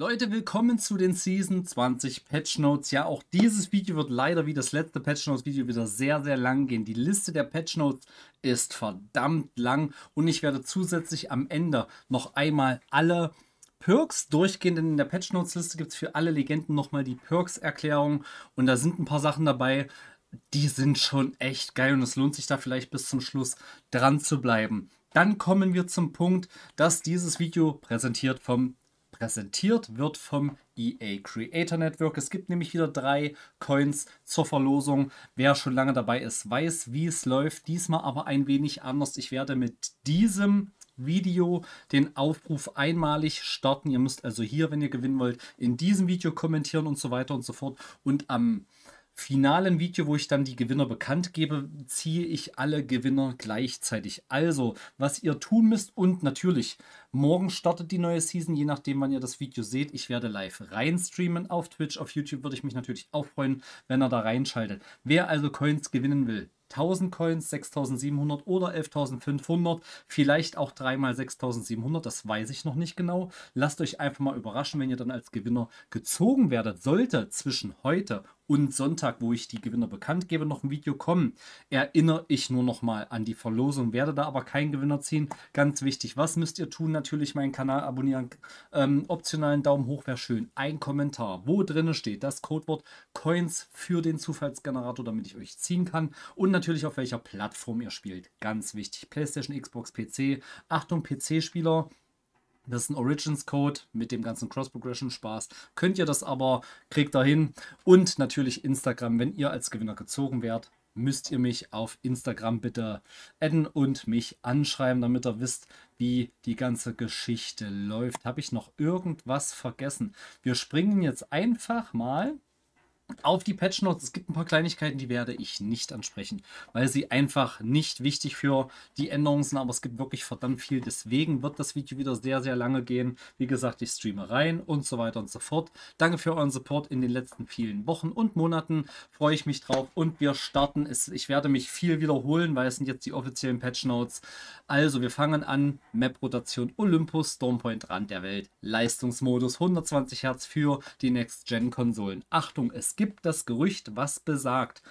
Leute, willkommen zu den Season 20 Patch Notes. Ja, auch dieses Video wird leider wie das letzte Patch Notes Video wieder sehr, sehr lang gehen. Die Liste der Patch Notes ist verdammt lang und ich werde zusätzlich am Ende noch einmal alle Perks durchgehen, denn in der Patch Notes Liste gibt es für alle Legenden nochmal die Perks-Erklärung und da sind ein paar Sachen dabei, die sind schon echt geil und es lohnt sich da vielleicht bis zum Schluss dran zu bleiben. Dann kommen wir zum Punkt, dass dieses Video präsentiert vom präsentiert wird vom EA Creator Network. Es gibt nämlich wieder drei Coins zur Verlosung. Wer schon lange dabei ist, weiß, wie es läuft. Diesmal aber ein wenig anders. Ich werde mit diesem Video den Aufruf einmalig starten. Ihr müsst also hier, wenn ihr gewinnen wollt, in diesem Video kommentieren und so weiter und so fort. Und am ähm, finalen Video, wo ich dann die Gewinner bekannt gebe, ziehe ich alle Gewinner gleichzeitig. Also, was ihr tun müsst und natürlich, morgen startet die neue Season, je nachdem, wann ihr das Video seht. Ich werde live reinstreamen auf Twitch, auf YouTube würde ich mich natürlich auch freuen, wenn er da reinschaltet. Wer also Coins gewinnen will, 1000 Coins, 6700 oder 11500, vielleicht auch dreimal 6700, das weiß ich noch nicht genau. Lasst euch einfach mal überraschen, wenn ihr dann als Gewinner gezogen werdet. Sollte zwischen heute und Sonntag, wo ich die Gewinner bekannt gebe, noch ein Video kommen. Erinnere ich nur noch mal an die Verlosung, werde da aber keinen Gewinner ziehen. Ganz wichtig, was müsst ihr tun? Natürlich meinen Kanal abonnieren, ähm, optionalen Daumen hoch wäre schön. Ein Kommentar, wo drin steht das Codewort Coins für den Zufallsgenerator, damit ich euch ziehen kann und natürlich auf welcher Plattform ihr spielt. Ganz wichtig, PlayStation, Xbox, PC. Achtung, PC-Spieler, das ist ein Origins-Code mit dem ganzen Cross-Progression-Spaß. Könnt ihr das aber, kriegt da hin. Und natürlich Instagram, wenn ihr als Gewinner gezogen werdet, müsst ihr mich auf Instagram bitte adden und mich anschreiben, damit ihr wisst, wie die ganze Geschichte läuft. Habe ich noch irgendwas vergessen? Wir springen jetzt einfach mal auf die Patch Notes. Es gibt ein paar Kleinigkeiten, die werde ich nicht ansprechen, weil sie einfach nicht wichtig für die Änderungen sind, aber es gibt wirklich verdammt viel. Deswegen wird das Video wieder sehr, sehr lange gehen. Wie gesagt, ich streame rein und so weiter und so fort. Danke für euren Support in den letzten vielen Wochen und Monaten. Freue ich mich drauf und wir starten es. Ich werde mich viel wiederholen, weil es sind jetzt die offiziellen Patch Notes. Also, wir fangen an. Map-Rotation Olympus, Stormpoint, Rand der Welt. Leistungsmodus 120 Hertz für die Next-Gen-Konsolen. Achtung, es gibt gibt das Gerücht, was besagt,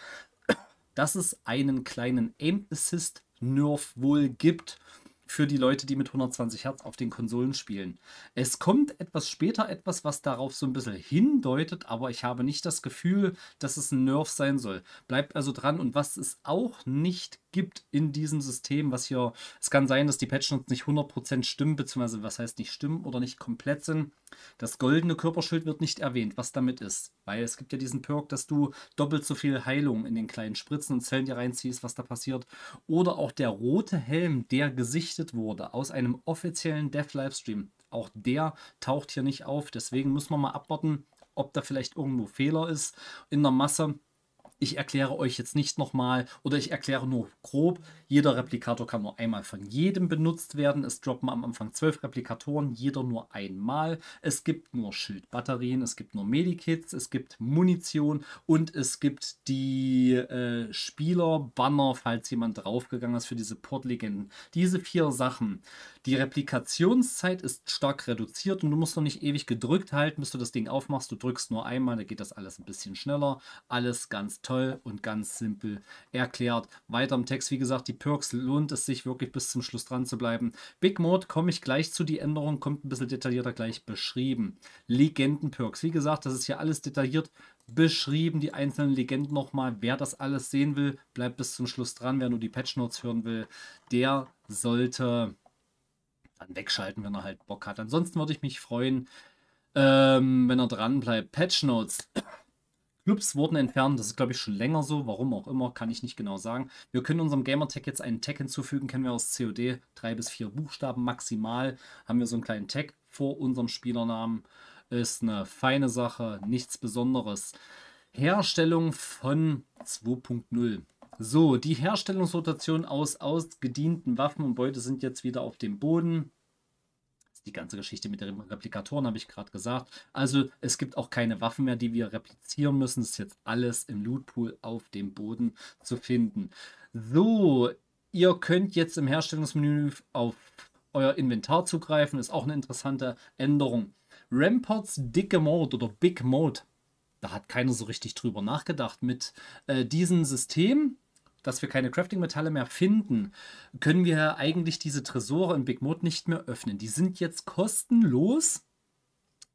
dass es einen kleinen Aim Assist Nerf wohl gibt für die Leute, die mit 120 Hertz auf den Konsolen spielen. Es kommt etwas später etwas, was darauf so ein bisschen hindeutet, aber ich habe nicht das Gefühl, dass es ein Nerf sein soll. Bleibt also dran und was es auch nicht gibt gibt in diesem System, was hier, es kann sein, dass die Patchnotes nicht 100% stimmen, beziehungsweise was heißt nicht stimmen oder nicht komplett sind. Das goldene Körperschild wird nicht erwähnt, was damit ist, weil es gibt ja diesen Perk, dass du doppelt so viel Heilung in den kleinen Spritzen und Zellen dir reinziehst, was da passiert. Oder auch der rote Helm, der gesichtet wurde aus einem offiziellen death livestream Auch der taucht hier nicht auf, deswegen müssen wir mal abwarten, ob da vielleicht irgendwo Fehler ist in der Masse ich erkläre euch jetzt nicht nochmal oder ich erkläre nur grob, jeder Replikator kann nur einmal von jedem benutzt werden. Es droppen am Anfang zwölf Replikatoren, jeder nur einmal. Es gibt nur Schildbatterien, es gibt nur Medikits, es gibt Munition und es gibt die äh, Spielerbanner, falls jemand draufgegangen ist, für diese Portlegenden. Diese vier Sachen. Die Replikationszeit ist stark reduziert und du musst noch nicht ewig gedrückt halten, bis du das Ding aufmachst. Du drückst nur einmal, da geht das alles ein bisschen schneller. Alles ganz toll und ganz simpel erklärt. Weiter im Text, wie gesagt, die Perks lohnt es sich wirklich bis zum Schluss dran zu bleiben. Big Mode komme ich gleich zu. Die Änderung kommt ein bisschen detaillierter gleich beschrieben. Legenden-Perks. Wie gesagt, das ist hier alles detailliert beschrieben. Die einzelnen Legenden nochmal. Wer das alles sehen will, bleibt bis zum Schluss dran. Wer nur die Patch Notes hören will, der sollte dann wegschalten, wenn er halt Bock hat. Ansonsten würde ich mich freuen, ähm, wenn er dran bleibt. Patch Notes. Clubs wurden entfernt, das ist glaube ich schon länger so, warum auch immer, kann ich nicht genau sagen. Wir können unserem Gamertag jetzt einen Tag hinzufügen, kennen wir aus COD, drei bis vier Buchstaben maximal, haben wir so einen kleinen Tag vor unserem Spielernamen. Ist eine feine Sache, nichts Besonderes. Herstellung von 2.0. So, die Herstellungsrotation aus ausgedienten Waffen und Beute sind jetzt wieder auf dem Boden. Die ganze Geschichte mit den Replikatoren habe ich gerade gesagt. Also es gibt auch keine Waffen mehr, die wir replizieren müssen. Es ist jetzt alles im Lootpool auf dem Boden zu finden. So, ihr könnt jetzt im Herstellungsmenü auf euer Inventar zugreifen. Ist auch eine interessante Änderung. Ramparts dicke Mode oder Big Mode. Da hat keiner so richtig drüber nachgedacht. Mit äh, diesem System dass wir keine Crafting-Metalle mehr finden, können wir eigentlich diese Tresore in Big Mode nicht mehr öffnen. Die sind jetzt kostenlos.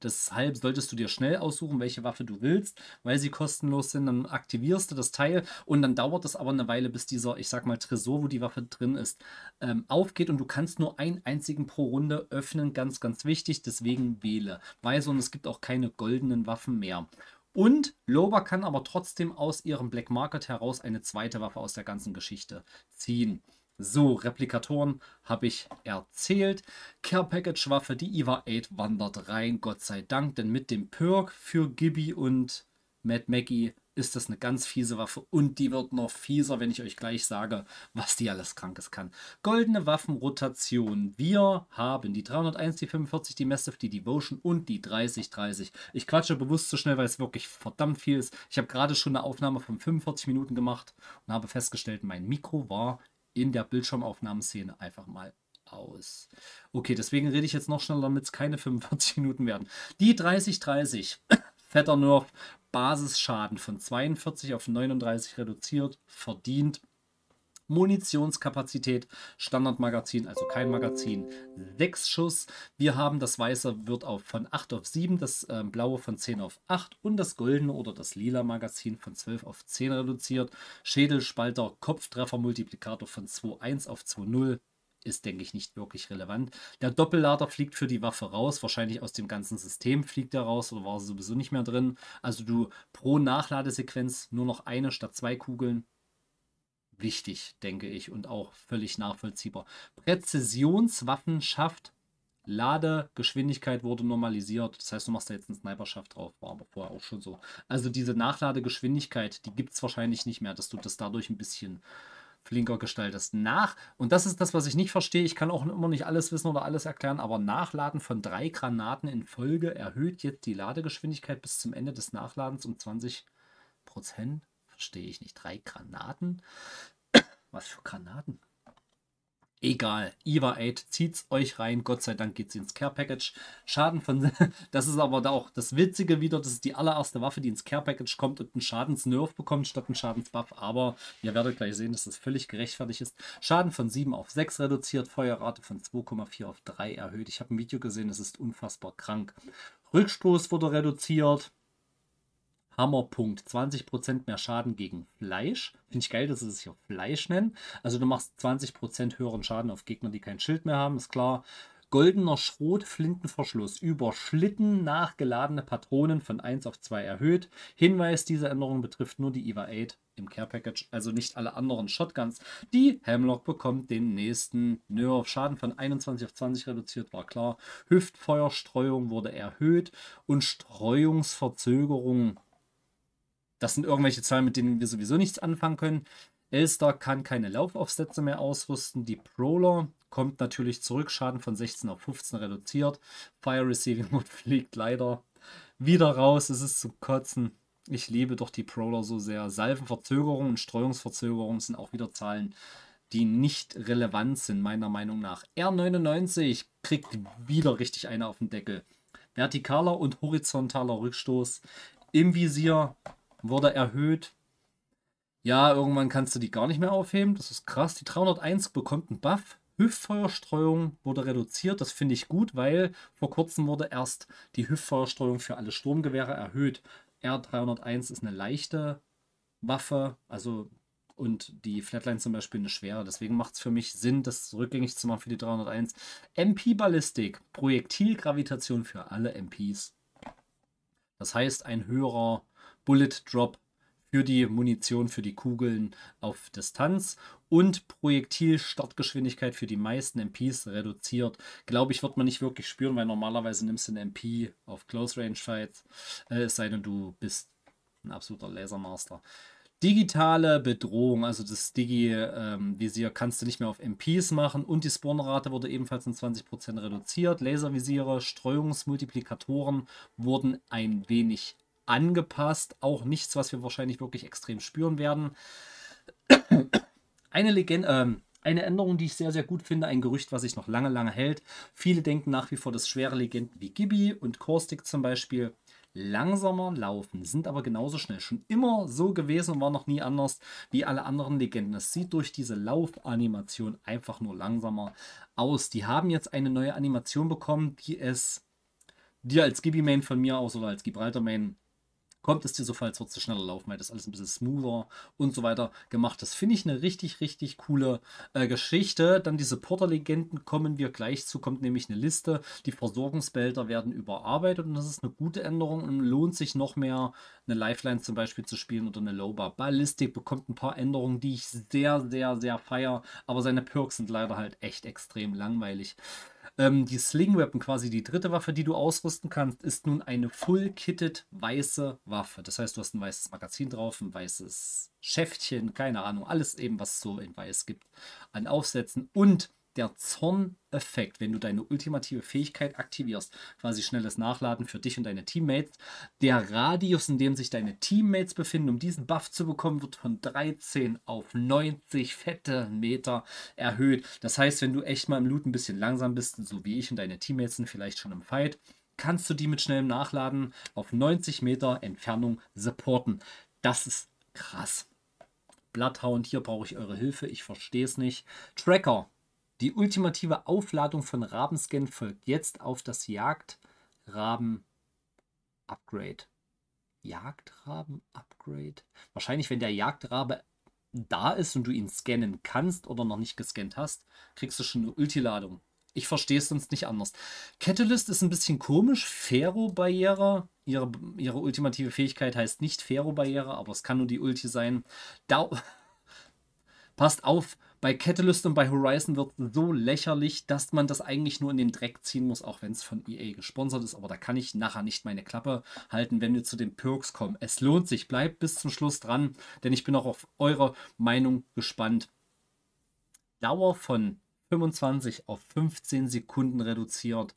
Deshalb solltest du dir schnell aussuchen, welche Waffe du willst, weil sie kostenlos sind. Dann aktivierst du das Teil und dann dauert es aber eine Weile, bis dieser, ich sag mal, Tresor, wo die Waffe drin ist, ähm, aufgeht und du kannst nur einen einzigen pro Runde öffnen. Ganz, ganz wichtig. Deswegen wähle Weise und es gibt auch keine goldenen Waffen mehr. Und Loba kann aber trotzdem aus ihrem Black Market heraus eine zweite Waffe aus der ganzen Geschichte ziehen. So, Replikatoren habe ich erzählt. Care Package Waffe, die IVA 8 wandert rein, Gott sei Dank, denn mit dem Perk für Gibby und Mad Maggie ist das eine ganz fiese Waffe und die wird noch fieser, wenn ich euch gleich sage, was die alles Krankes kann. Goldene Waffenrotation. Wir haben die 301, die 45, die Massive, die Devotion und die 3030. Ich quatsche bewusst so schnell, weil es wirklich verdammt viel ist. Ich habe gerade schon eine Aufnahme von 45 Minuten gemacht und habe festgestellt, mein Mikro war in der Bildschirmaufnahmeszene einfach mal aus. Okay, deswegen rede ich jetzt noch schneller, damit es keine 45 Minuten werden. Die 3030. Fetter Nerf, Basisschaden von 42 auf 39 reduziert, verdient. Munitionskapazität, Standardmagazin, also kein Magazin, 6 Schuss. Wir haben das Weiße wird auf, von 8 auf 7, das äh, Blaue von 10 auf 8 und das Goldene oder das Lila Magazin von 12 auf 10 reduziert. Schädelspalter, Kopftreffer, Multiplikator von 2,1 auf 2,0 ist, denke ich, nicht wirklich relevant. Der Doppellader fliegt für die Waffe raus, wahrscheinlich aus dem ganzen System fliegt er raus oder war sowieso nicht mehr drin. Also du pro Nachladesequenz nur noch eine statt zwei Kugeln. Wichtig, denke ich, und auch völlig nachvollziehbar. Präzisionswaffen schafft Ladegeschwindigkeit wurde normalisiert. Das heißt, du machst da jetzt einen Sniperschaft drauf. War aber vorher auch schon so. Also diese Nachladegeschwindigkeit, die gibt es wahrscheinlich nicht mehr, dass du das dadurch ein bisschen flinker gestaltest. Nach, und das ist das, was ich nicht verstehe, ich kann auch immer nicht alles wissen oder alles erklären, aber Nachladen von drei Granaten in Folge erhöht jetzt die Ladegeschwindigkeit bis zum Ende des Nachladens um 20 Prozent. Verstehe ich nicht. Drei Granaten? Was für Granaten? Egal, EVA 8 zieht's euch rein. Gott sei Dank geht's ins Care Package. Schaden von. Das ist aber da auch das Witzige wieder. Das ist die allererste Waffe, die ins Care Package kommt und einen Schadensnerv bekommt statt einen Schadensbuff. Aber ihr werdet gleich sehen, dass das völlig gerechtfertigt ist. Schaden von 7 auf 6 reduziert, Feuerrate von 2,4 auf 3 erhöht. Ich habe ein Video gesehen, das ist unfassbar krank. Rückstoß wurde reduziert. Hammerpunkt, 20% mehr Schaden gegen Fleisch. Finde ich geil, dass sie es hier Fleisch nennen. Also du machst 20% höheren Schaden auf Gegner, die kein Schild mehr haben, ist klar. Goldener Schrot, Flintenverschluss, über nachgeladene Patronen von 1 auf 2 erhöht. Hinweis, diese Änderung betrifft nur die EVA-8 im Care Package, also nicht alle anderen Shotguns. Die Hamlock bekommt den nächsten Nerf. Schaden von 21 auf 20 reduziert, war klar. Hüftfeuerstreuung wurde erhöht und Streuungsverzögerung das sind irgendwelche Zahlen, mit denen wir sowieso nichts anfangen können. Elster kann keine Laufaufsätze mehr ausrüsten. Die Proler kommt natürlich zurück, Schaden von 16 auf 15 reduziert. Fire Receiving Mode fliegt leider wieder raus. Es ist zu kotzen. Ich liebe doch die Proler so sehr. Salvenverzögerung und Streuungsverzögerung sind auch wieder Zahlen, die nicht relevant sind, meiner Meinung nach. R99 kriegt wieder richtig eine auf den Deckel. Vertikaler und horizontaler Rückstoß im Visier wurde erhöht. Ja, irgendwann kannst du die gar nicht mehr aufheben. Das ist krass. Die 301 bekommt einen Buff. Hüftfeuerstreuung wurde reduziert. Das finde ich gut, weil vor kurzem wurde erst die Hüftfeuerstreuung für alle Sturmgewehre erhöht. R301 ist eine leichte Waffe, also und die Flatline zum Beispiel eine schwere. Deswegen macht es für mich Sinn, das rückgängig zu machen für die 301. MP-Ballistik, Projektilgravitation für alle MPs. Das heißt, ein höherer Bullet Drop für die Munition, für die Kugeln auf Distanz und Projektilstartgeschwindigkeit für die meisten MPs reduziert. Glaube ich, wird man nicht wirklich spüren, weil normalerweise nimmst du einen MP auf Close Range Fights, äh, es sei denn, du bist ein absoluter Lasermaster. Digitale Bedrohung, also das Digi-Visier ähm, kannst du nicht mehr auf MPs machen und die Spawnrate wurde ebenfalls um 20% reduziert. Laservisiere, Streuungsmultiplikatoren wurden ein wenig angepasst. Auch nichts, was wir wahrscheinlich wirklich extrem spüren werden. Eine Legende, äh, eine Änderung, die ich sehr, sehr gut finde, ein Gerücht, was sich noch lange, lange hält. Viele denken nach wie vor, dass schwere Legenden wie Gibby und Caustic zum Beispiel langsamer laufen, sind aber genauso schnell. Schon immer so gewesen und war noch nie anders wie alle anderen Legenden. Es sieht durch diese Laufanimation einfach nur langsamer aus. Die haben jetzt eine neue Animation bekommen, die es dir als Gibby-Main von mir aus oder als Gibraltar-Main kommt es dir so vor, als würdest schneller laufen, weil das alles ein bisschen smoother und so weiter gemacht ist. Finde ich eine richtig, richtig coole äh, Geschichte. Dann die supporter legenden kommen wir gleich zu, kommt nämlich eine Liste. Die Versorgungsbehälter werden überarbeitet und das ist eine gute Änderung und lohnt sich noch mehr, eine Lifeline zum Beispiel zu spielen oder eine Loba. Ballistik bekommt ein paar Änderungen, die ich sehr, sehr, sehr feier, aber seine Perks sind leider halt echt extrem langweilig. Ähm, die Sling Weapon, quasi die dritte Waffe, die du ausrüsten kannst, ist nun eine full-kitted weiße Waffe. Das heißt, du hast ein weißes Magazin drauf, ein weißes Schäftchen, keine Ahnung, alles eben, was es so in weiß gibt, an Aufsätzen und der Zorn-Effekt, wenn du deine ultimative Fähigkeit aktivierst, quasi schnelles Nachladen für dich und deine Teammates, der Radius, in dem sich deine Teammates befinden, um diesen Buff zu bekommen, wird von 13 auf 90 fette Meter erhöht. Das heißt, wenn du echt mal im Loot ein bisschen langsam bist, so wie ich und deine Teammates sind vielleicht schon im Fight, kannst du die mit schnellem Nachladen auf 90 Meter Entfernung supporten. Das ist krass. Bloodhound, hier brauche ich eure Hilfe, ich verstehe es nicht. Tracker, die ultimative Aufladung von Rabenscan folgt jetzt auf das Jagdraben-Upgrade. Jagdraben-Upgrade? Wahrscheinlich, wenn der Jagdrabe da ist und du ihn scannen kannst oder noch nicht gescannt hast, kriegst du schon eine Ultiladung. Ich verstehe es sonst nicht anders. Catalyst ist ein bisschen komisch. Ferro-Barriere. Ihre, ihre ultimative Fähigkeit heißt nicht Ferro-Barriere, aber es kann nur die Ulti sein. Da passt auf, bei Catalyst und bei Horizon wird so lächerlich, dass man das eigentlich nur in den Dreck ziehen muss, auch wenn es von EA gesponsert ist. Aber da kann ich nachher nicht meine Klappe halten, wenn wir zu den Perks kommen. Es lohnt sich, bleibt bis zum Schluss dran, denn ich bin auch auf eure Meinung gespannt. Dauer von 25 auf 15 Sekunden reduziert.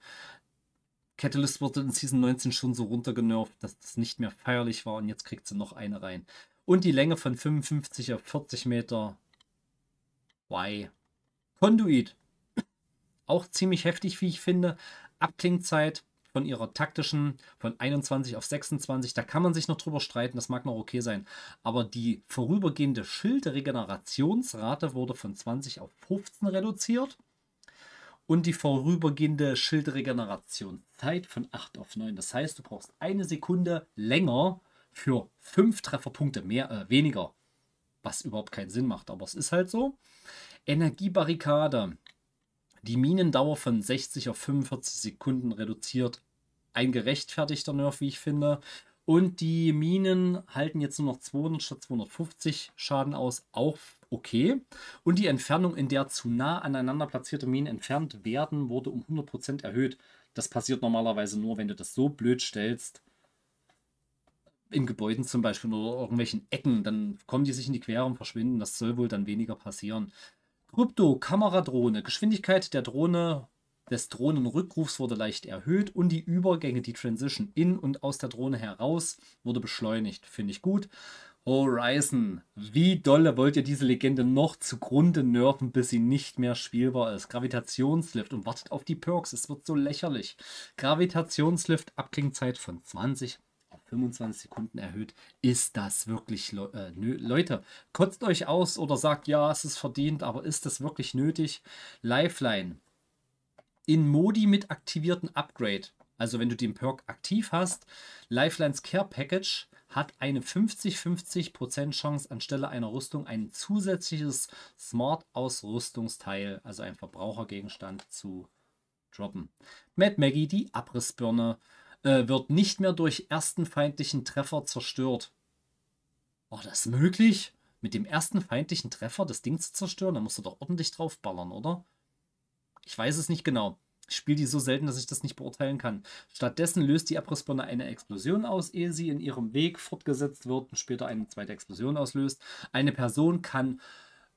Catalyst wurde in Season 19 schon so runtergenervt, dass das nicht mehr feierlich war und jetzt kriegt sie noch eine rein. Und die Länge von 55 auf 40 Meter Why? Conduit. Auch ziemlich heftig, wie ich finde. Abklingzeit von ihrer taktischen von 21 auf 26, da kann man sich noch drüber streiten, das mag noch okay sein. Aber die vorübergehende Schildregenerationsrate wurde von 20 auf 15 reduziert. Und die vorübergehende Schildregenerationszeit von 8 auf 9. Das heißt, du brauchst eine Sekunde länger für 5 Trefferpunkte mehr, äh, weniger was überhaupt keinen Sinn macht, aber es ist halt so. Energiebarrikade. Die Minendauer von 60 auf 45 Sekunden reduziert. Ein gerechtfertigter Nerf, wie ich finde. Und die Minen halten jetzt nur noch 200 statt 250 Schaden aus. Auch okay. Und die Entfernung, in der zu nah aneinander platzierte Minen entfernt werden, wurde um 100% erhöht. Das passiert normalerweise nur, wenn du das so blöd stellst, in Gebäuden zum Beispiel oder irgendwelchen Ecken, dann kommen die sich in die Quere und verschwinden. Das soll wohl dann weniger passieren. Krypto, Kameradrohne, Geschwindigkeit der Drohne, des Drohnenrückrufs wurde leicht erhöht und die Übergänge, die Transition in und aus der Drohne heraus wurde beschleunigt. Finde ich gut. Horizon, wie dolle wollt ihr diese Legende noch zugrunde nerven, bis sie nicht mehr spielbar ist? Gravitationslift und wartet auf die Perks, es wird so lächerlich. Gravitationslift, Abklingzeit von 20 25 Sekunden erhöht. Ist das wirklich, Le äh, Leute, kotzt euch aus oder sagt, ja, es ist verdient, aber ist das wirklich nötig? Lifeline. In Modi mit aktivierten Upgrade, also wenn du den Perk aktiv hast, Lifelines Care Package hat eine 50-50% Chance, anstelle einer Rüstung ein zusätzliches Smart-Ausrüstungsteil, also ein Verbrauchergegenstand, zu droppen. Mad Maggie, die Abrissbirne, äh, wird nicht mehr durch ersten feindlichen Treffer zerstört. War das möglich? Mit dem ersten feindlichen Treffer das Ding zu zerstören? Da musst du doch ordentlich draufballern, oder? Ich weiß es nicht genau. Ich spiele die so selten, dass ich das nicht beurteilen kann. Stattdessen löst die Abrissbirne eine Explosion aus, ehe sie in ihrem Weg fortgesetzt wird und später eine zweite Explosion auslöst. Eine Person kann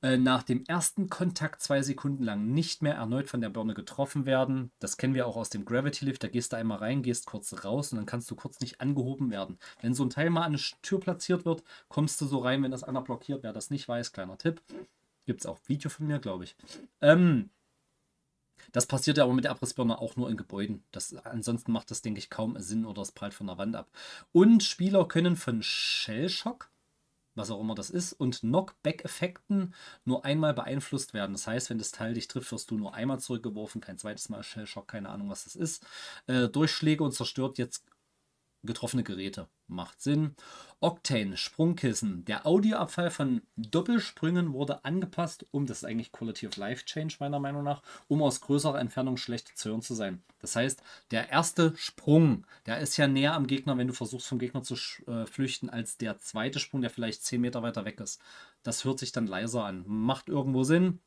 äh, nach dem ersten Kontakt zwei Sekunden lang nicht mehr erneut von der Birne getroffen werden. Das kennen wir auch aus dem Gravity Lift. Da gehst du einmal rein, gehst kurz raus und dann kannst du kurz nicht angehoben werden. Wenn so ein Teil mal an eine Tür platziert wird, kommst du so rein, wenn das einer blockiert. Wer das nicht weiß, kleiner Tipp. Gibt es auch Video von mir, glaube ich. Ähm, das passiert ja aber mit der Abrissbirne auch nur in Gebäuden. Das, ansonsten macht das, denke ich, kaum Sinn oder es prallt von der Wand ab. Und Spieler können von Shellshock was auch immer das ist, und Knockback-Effekten nur einmal beeinflusst werden. Das heißt, wenn das Teil dich trifft, wirst du nur einmal zurückgeworfen, kein zweites Mal Shellshock, keine Ahnung, was das ist. Äh, Durchschläge und zerstört jetzt getroffene Geräte. Macht Sinn. Octane, Sprungkissen. Der Audioabfall von Doppelsprüngen wurde angepasst, um, das ist eigentlich Quality of Life Change meiner Meinung nach, um aus größerer Entfernung schlecht zu hören zu sein. Das heißt, der erste Sprung, der ist ja näher am Gegner, wenn du versuchst, vom Gegner zu äh, flüchten, als der zweite Sprung, der vielleicht 10 Meter weiter weg ist. Das hört sich dann leiser an. Macht irgendwo Sinn.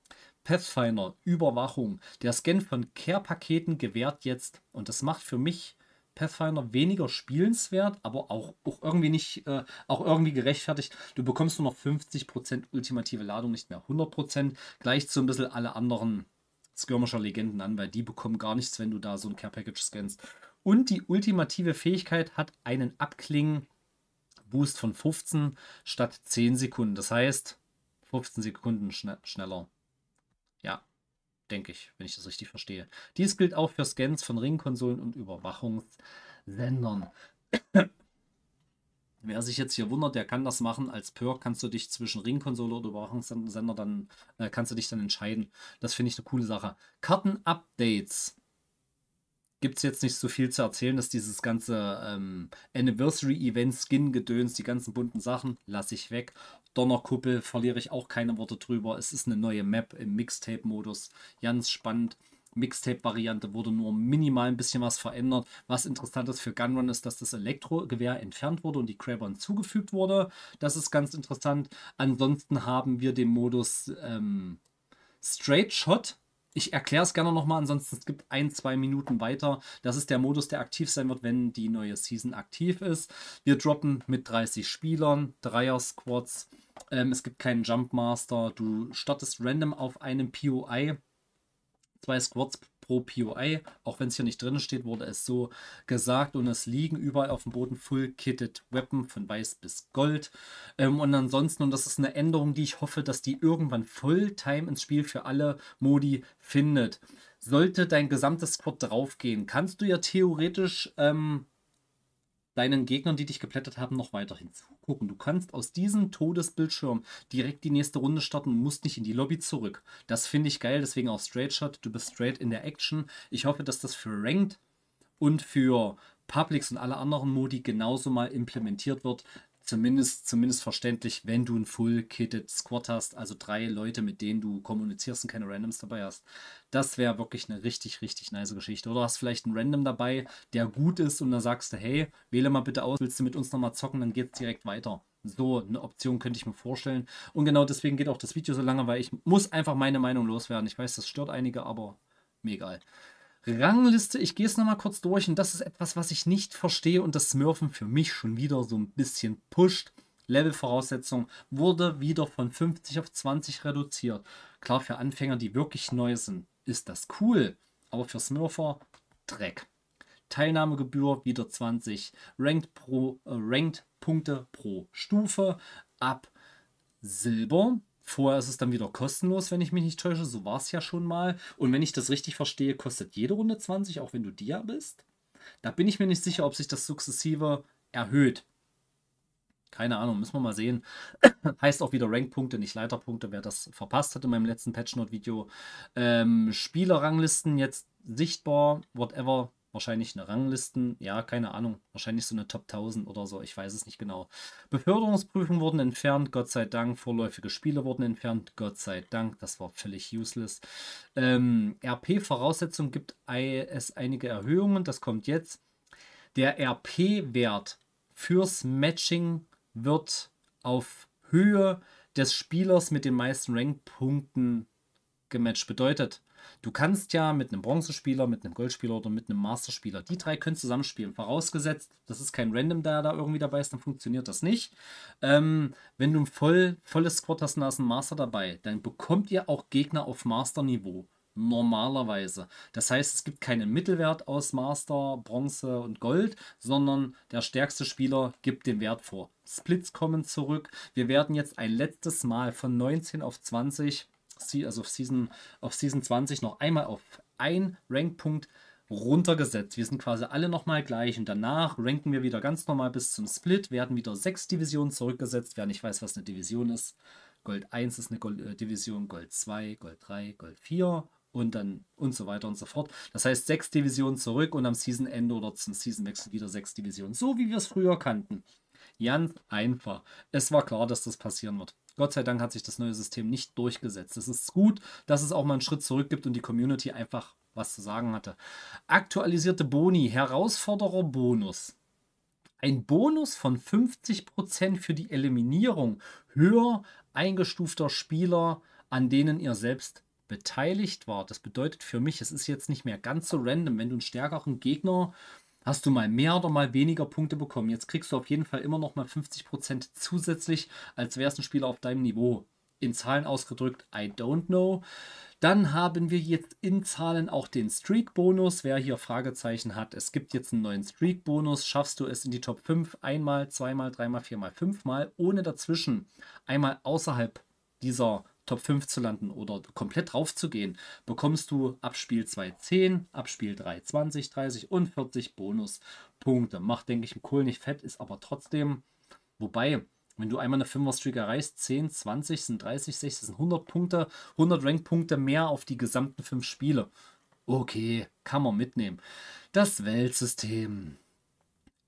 Pathfinder, Überwachung. Der Scan von Care-Paketen gewährt jetzt, und das macht für mich Pathfinder weniger spielenswert, aber auch, auch irgendwie nicht, äh, auch irgendwie gerechtfertigt. Du bekommst nur noch 50% ultimative Ladung, nicht mehr 100%. Gleich so ein bisschen alle anderen Skirmisher-Legenden an, weil die bekommen gar nichts, wenn du da so ein Care-Package scannst. Und die ultimative Fähigkeit hat einen Abklingen-Boost von 15 statt 10 Sekunden. Das heißt, 15 Sekunden schne schneller. Ja, denke ich, wenn ich das richtig verstehe. Dies gilt auch für Scans von Ringkonsolen und Überwachungssendern. Wer sich jetzt hier wundert, der kann das machen. Als Perk kannst du dich zwischen Ringkonsole oder Überwachungssender dann äh, kannst du dich dann entscheiden. Das finde ich eine coole Sache. Kartenupdates gibt es jetzt nicht so viel zu erzählen, dass dieses ganze ähm, Anniversary-Event-Skin-Gedöns, die ganzen bunten Sachen, lasse ich weg. Donnerkuppel verliere ich auch keine Worte drüber. Es ist eine neue Map im Mixtape-Modus. Ganz spannend. Mixtape-Variante wurde nur minimal ein bisschen was verändert. Was interessant ist für Gunrun ist, dass das Elektrogewehr entfernt wurde und die Crabber hinzugefügt wurde. Das ist ganz interessant. Ansonsten haben wir den Modus ähm, Straight Shot. Ich erkläre es gerne nochmal, ansonsten es gibt ein, zwei Minuten weiter. Das ist der Modus, der aktiv sein wird, wenn die neue Season aktiv ist. Wir droppen mit 30 Spielern, Dreier-Squads. Ähm, es gibt keinen Jumpmaster. Du startest random auf einem POI. Zwei Squads pro POI. Auch wenn es hier nicht drin steht, wurde es so gesagt. Und es liegen überall auf dem Boden Full-Kitted Weapon von weiß bis gold. Ähm, und ansonsten, und das ist eine Änderung, die ich hoffe, dass die irgendwann Full-Time ins Spiel für alle Modi findet. Sollte dein gesamtes Squad draufgehen, kannst du ja theoretisch ähm, deinen Gegnern, die dich geplättet haben, noch weiterhin zugucken. Du kannst aus diesem Todesbildschirm direkt die nächste Runde starten und musst nicht in die Lobby zurück. Das finde ich geil, deswegen auch Straight Shot. Du bist straight in der Action. Ich hoffe, dass das für Ranked und für Publics und alle anderen Modi genauso mal implementiert wird, zumindest, zumindest verständlich, wenn du einen Full-Kitted Squad hast, also drei Leute, mit denen du kommunizierst und keine Randoms dabei hast. Das wäre wirklich eine richtig, richtig nice Geschichte. Oder hast vielleicht einen Random dabei, der gut ist und dann sagst du, hey, wähle mal bitte aus, willst du mit uns nochmal zocken, dann geht's direkt weiter. So eine Option könnte ich mir vorstellen. Und genau deswegen geht auch das Video so lange, weil ich muss einfach meine Meinung loswerden. Ich weiß, das stört einige, aber mir egal. Rangliste, ich gehe es nochmal kurz durch und das ist etwas, was ich nicht verstehe und das Smurfen für mich schon wieder so ein bisschen pusht. Levelvoraussetzung wurde wieder von 50 auf 20 reduziert. Klar, für Anfänger, die wirklich neu sind, ist das cool, aber für Smurfer Dreck. Teilnahmegebühr wieder 20 Ranked, pro, äh, Ranked Punkte pro Stufe ab Silber Vorher ist es dann wieder kostenlos, wenn ich mich nicht täusche. So war es ja schon mal. Und wenn ich das richtig verstehe, kostet jede Runde 20, auch wenn du Dia bist. Da bin ich mir nicht sicher, ob sich das sukzessive erhöht. Keine Ahnung, müssen wir mal sehen. heißt auch wieder Rankpunkte, nicht Leiterpunkte. Wer das verpasst hat in meinem letzten Patch Note Video. Ähm, Spielerranglisten jetzt sichtbar, whatever wahrscheinlich eine Ranglisten, ja, keine Ahnung, wahrscheinlich so eine Top 1000 oder so, ich weiß es nicht genau. Beförderungsprüfungen wurden entfernt, Gott sei Dank, vorläufige Spiele wurden entfernt, Gott sei Dank, das war völlig useless. Ähm, RP-Voraussetzung gibt es einige Erhöhungen, das kommt jetzt. Der RP-Wert fürs Matching wird auf Höhe des Spielers mit den meisten Rankpunkten gematcht. Bedeutet, Du kannst ja mit einem Bronzespieler, mit einem Goldspieler oder mit einem Masterspieler, die drei können zusammenspielen. Vorausgesetzt, das ist kein Random, der da irgendwie dabei ist, dann funktioniert das nicht. Ähm, wenn du ein voll, volles Squad hast und da ist ein Master dabei, dann bekommt ihr auch Gegner auf Masterniveau normalerweise. Das heißt, es gibt keinen Mittelwert aus Master, Bronze und Gold, sondern der stärkste Spieler gibt den Wert vor. Splits kommen zurück. Wir werden jetzt ein letztes Mal von 19 auf 20 also auf Season, auf Season 20 noch einmal auf ein Rankpunkt runtergesetzt. Wir sind quasi alle nochmal gleich und danach ranken wir wieder ganz normal bis zum Split, werden wieder sechs Divisionen zurückgesetzt. Wer nicht weiß, was eine Division ist, Gold 1 ist eine Gold, äh, Division, Gold 2, Gold 3, Gold 4 und dann und so weiter und so fort. Das heißt, sechs Divisionen zurück und am Seasonende oder zum Seasonwechsel wieder sechs Divisionen, so wie wir es früher kannten. Ganz einfach. Es war klar, dass das passieren wird. Gott sei Dank hat sich das neue System nicht durchgesetzt. Es ist gut, dass es auch mal einen Schritt zurück gibt und die Community einfach was zu sagen hatte. Aktualisierte Boni, Herausforderer-Bonus. Ein Bonus von 50% für die Eliminierung höher eingestufter Spieler, an denen ihr selbst beteiligt wart. Das bedeutet für mich, es ist jetzt nicht mehr ganz so random, wenn du einen stärkeren Gegner hast du mal mehr oder mal weniger Punkte bekommen. Jetzt kriegst du auf jeden Fall immer noch mal 50% zusätzlich, als wärst ein Spieler auf deinem Niveau. In Zahlen ausgedrückt, I don't know. Dann haben wir jetzt in Zahlen auch den Streak-Bonus. Wer hier Fragezeichen hat, es gibt jetzt einen neuen Streak-Bonus. Schaffst du es in die Top 5 einmal, zweimal, dreimal, viermal, fünfmal, ohne dazwischen einmal außerhalb dieser Top 5 zu landen oder komplett drauf zu gehen, bekommst du ab Spiel 2 10, ab Spiel 3 20, 30 und 40 Bonuspunkte. Macht, denke ich, im Kohl nicht fett, ist aber trotzdem, wobei, wenn du einmal eine 5er-Streak erreichst, 10, 20 sind 30, 60 sind 100 Punkte, 100 Rankpunkte mehr auf die gesamten 5 Spiele. Okay, kann man mitnehmen. Das Weltsystem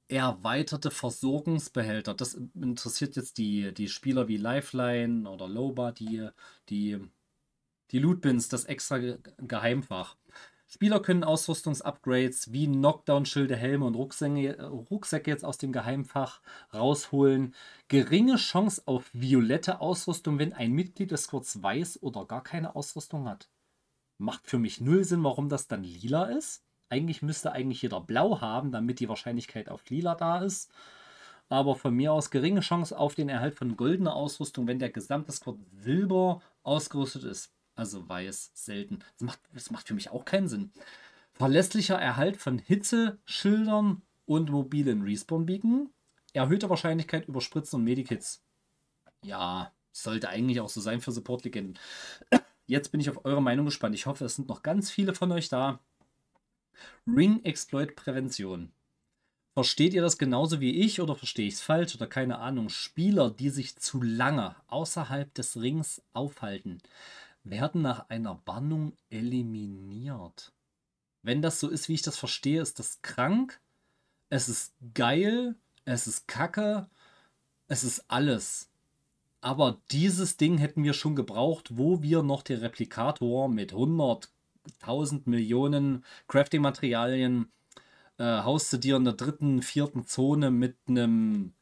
erweiterte Versorgungsbehälter. Das interessiert jetzt die, die Spieler wie Lifeline oder Loba, die, die, die Lootbins, das extra Geheimfach. Spieler können Ausrüstungsupgrades wie Knockdown-Schilde, Helme und Rucksäcke, Rucksäcke jetzt aus dem Geheimfach rausholen. Geringe Chance auf violette Ausrüstung, wenn ein Mitglied des Squads weiß oder gar keine Ausrüstung hat. Macht für mich null Sinn, warum das dann lila ist eigentlich müsste eigentlich jeder blau haben, damit die Wahrscheinlichkeit auf lila da ist. Aber von mir aus geringe Chance auf den Erhalt von goldener Ausrüstung, wenn der gesamte Squad silber ausgerüstet ist. Also weiß selten. Das macht, das macht für mich auch keinen Sinn. Verlässlicher Erhalt von Hitzeschildern und mobilen Respawn-Beacon. Erhöhte Wahrscheinlichkeit über Spritzen und Medikits. Ja, sollte eigentlich auch so sein für Support-Legenden. Jetzt bin ich auf eure Meinung gespannt. Ich hoffe, es sind noch ganz viele von euch da. Ring-Exploit-Prävention. Versteht ihr das genauso wie ich oder verstehe ich es falsch oder keine Ahnung? Spieler, die sich zu lange außerhalb des Rings aufhalten, werden nach einer Bannung eliminiert. Wenn das so ist, wie ich das verstehe, ist das krank. Es ist geil. Es ist kacke. Es ist alles. Aber dieses Ding hätten wir schon gebraucht, wo wir noch den Replikator mit 100 1000 Millionen Crafting-Materialien, äh, haust du dir in der dritten, vierten Zone mit einem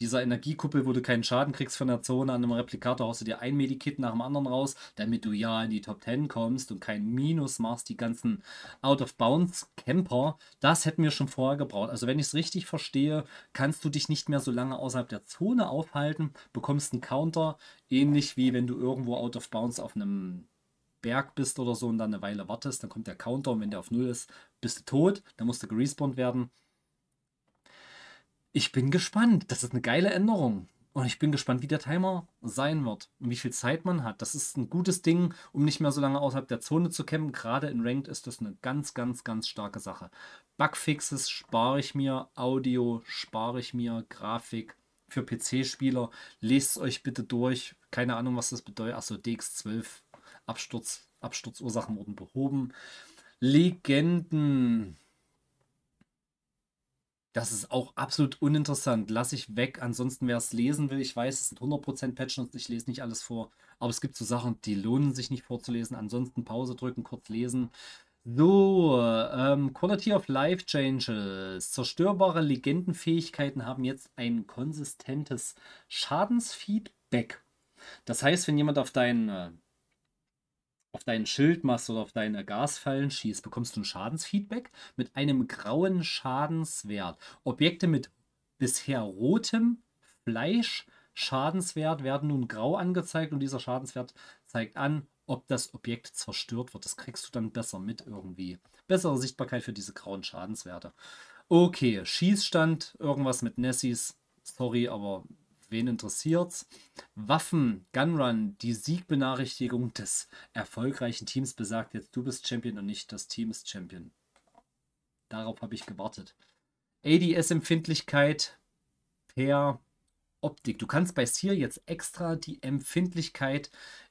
dieser Energiekuppel, wo du keinen Schaden kriegst von der Zone an einem Replikator, haust du dir ein Medikit nach dem anderen raus, damit du ja in die Top 10 kommst und kein Minus machst, die ganzen Out-of-Bounds-Camper, das hätten wir schon vorher gebraucht. Also wenn ich es richtig verstehe, kannst du dich nicht mehr so lange außerhalb der Zone aufhalten, bekommst einen Counter, ähnlich wie wenn du irgendwo Out-of-Bounds auf einem Berg bist oder so und dann eine Weile wartest, dann kommt der Counter und wenn der auf Null ist, bist du tot, dann musst du gerespawnt werden. Ich bin gespannt. Das ist eine geile Änderung. Und ich bin gespannt, wie der Timer sein wird und wie viel Zeit man hat. Das ist ein gutes Ding, um nicht mehr so lange außerhalb der Zone zu campen. Gerade in Ranked ist das eine ganz, ganz, ganz starke Sache. Bugfixes spare ich mir, Audio spare ich mir, Grafik für PC-Spieler. Lest es euch bitte durch. Keine Ahnung, was das bedeutet. Achso, DX12 Absturz, Absturzursachen wurden behoben. Legenden. Das ist auch absolut uninteressant. Lass ich weg. Ansonsten, wer es lesen will, ich weiß, es sind 100% Patch und ich lese nicht alles vor. Aber es gibt so Sachen, die lohnen sich nicht vorzulesen. Ansonsten Pause drücken, kurz lesen. So, ähm, Quality of Life Changes. Zerstörbare Legendenfähigkeiten haben jetzt ein konsistentes Schadensfeedback. Das heißt, wenn jemand auf deinen äh, auf dein Schild machst oder auf deine Gasfallen schießt, bekommst du ein Schadensfeedback mit einem grauen Schadenswert. Objekte mit bisher rotem Fleisch Schadenswert werden nun grau angezeigt und dieser Schadenswert zeigt an, ob das Objekt zerstört wird. Das kriegst du dann besser mit irgendwie. Bessere Sichtbarkeit für diese grauen Schadenswerte. Okay, Schießstand, irgendwas mit Nessies. Sorry, aber wen interessiert's? Waffen, Gunrun, die Siegbenachrichtigung des erfolgreichen Teams besagt jetzt, du bist Champion und nicht das Team ist Champion. Darauf habe ich gewartet. ADS-Empfindlichkeit per Optik. Du kannst bei Seer jetzt extra die Empfindlichkeit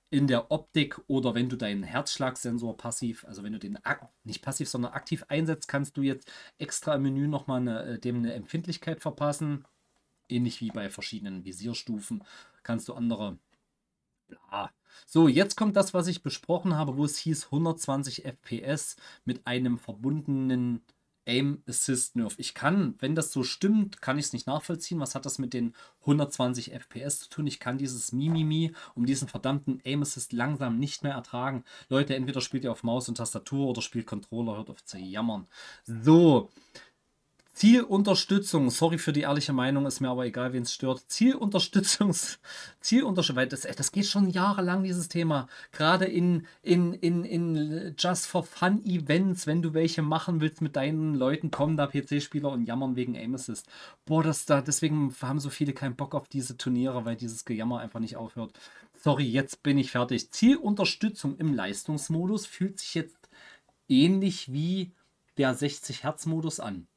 in der Optik oder wenn du deinen Herzschlagsensor passiv, also wenn du den nicht passiv, sondern aktiv einsetzt, kannst du jetzt extra im Menü nochmal eine, äh, dem eine Empfindlichkeit verpassen ähnlich wie bei verschiedenen Visierstufen, kannst du andere. Bla. So, jetzt kommt das, was ich besprochen habe, wo es hieß 120 FPS mit einem verbundenen Aim Assist Nerf. Ich kann, wenn das so stimmt, kann ich es nicht nachvollziehen. Was hat das mit den 120 FPS zu tun? Ich kann dieses Mimimi um diesen verdammten Aim Assist langsam nicht mehr ertragen. Leute, entweder spielt ihr auf Maus und Tastatur oder spielt Controller, hört auf zu jammern. So, Zielunterstützung, sorry für die ehrliche Meinung, ist mir aber egal, wen es stört. Zielunterstützungs, Zielunterstützung, weil das, das geht schon jahrelang, dieses Thema. Gerade in, in, in, in Just for Fun Events, wenn du welche machen willst mit deinen Leuten, kommen da PC-Spieler und jammern wegen Aim Assist. Boah, das da, deswegen haben so viele keinen Bock auf diese Turniere, weil dieses Gejammer einfach nicht aufhört. Sorry, jetzt bin ich fertig. Zielunterstützung im Leistungsmodus fühlt sich jetzt ähnlich wie der 60 Hertz Modus an.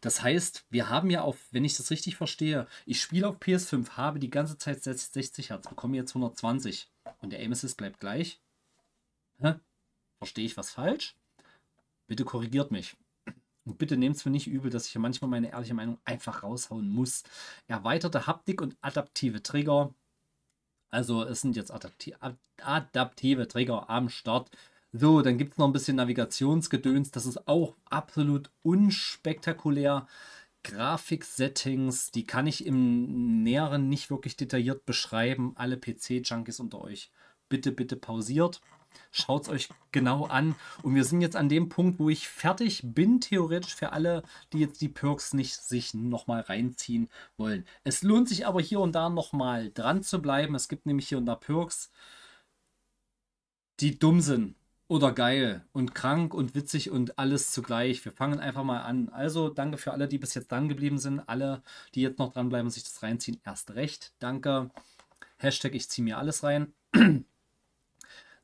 Das heißt, wir haben ja auf, wenn ich das richtig verstehe, ich spiele auf PS5, habe die ganze Zeit 60 Hertz, bekomme jetzt 120 und der Aim Assist bleibt gleich. Verstehe ich was falsch? Bitte korrigiert mich. Und bitte nehmt es mir nicht übel, dass ich hier manchmal meine ehrliche Meinung einfach raushauen muss. Erweiterte Haptik und adaptive Trigger. Also es sind jetzt adapti adaptive Trigger am Start so, dann gibt es noch ein bisschen Navigationsgedöns. Das ist auch absolut unspektakulär. Grafik-Settings, die kann ich im Näheren nicht wirklich detailliert beschreiben. Alle PC-Junkies unter euch, bitte, bitte pausiert. Schaut es euch genau an. Und wir sind jetzt an dem Punkt, wo ich fertig bin, theoretisch für alle, die jetzt die Perks nicht sich nochmal reinziehen wollen. Es lohnt sich aber hier und da nochmal dran zu bleiben. Es gibt nämlich hier und da Perks, die dumm sind oder geil und krank und witzig und alles zugleich. Wir fangen einfach mal an. Also danke für alle, die bis jetzt dran geblieben sind, alle, die jetzt noch dranbleiben und sich das reinziehen, erst recht. Danke. Hashtag ich ziehe mir alles rein.